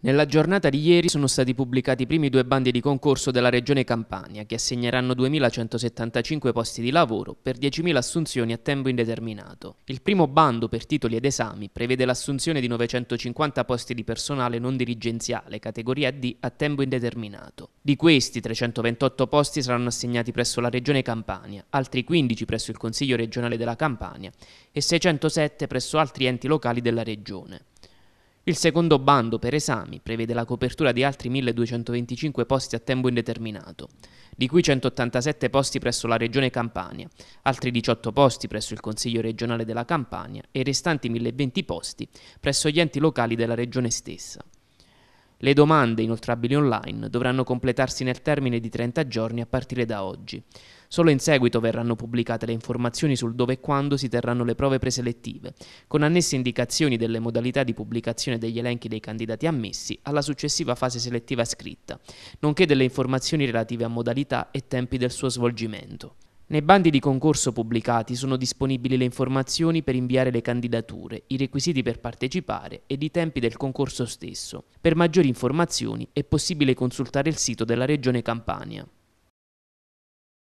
Nella giornata di ieri sono stati pubblicati i primi due bandi di concorso della Regione Campania che assegneranno 2.175 posti di lavoro per 10.000 assunzioni a tempo indeterminato. Il primo bando per titoli ed esami prevede l'assunzione di 950 posti di personale non dirigenziale categoria D a tempo indeterminato. Di questi 328 posti saranno assegnati presso la Regione Campania, altri 15 presso il Consiglio regionale della Campania e 607 presso altri enti locali della Regione. Il secondo bando per esami prevede la copertura di altri 1225 posti a tempo indeterminato, di cui 187 posti presso la Regione Campania, altri 18 posti presso il Consiglio regionale della Campania e i restanti 1020 posti presso gli enti locali della Regione stessa. Le domande inoltrabili online dovranno completarsi nel termine di 30 giorni a partire da oggi. Solo in seguito verranno pubblicate le informazioni sul dove e quando si terranno le prove preselettive, con annesse indicazioni delle modalità di pubblicazione degli elenchi dei candidati ammessi alla successiva fase selettiva scritta, nonché delle informazioni relative a modalità e tempi del suo svolgimento. Nei bandi di concorso pubblicati sono disponibili le informazioni per inviare le candidature, i requisiti per partecipare ed i tempi del concorso stesso. Per maggiori informazioni è possibile consultare il sito della Regione Campania.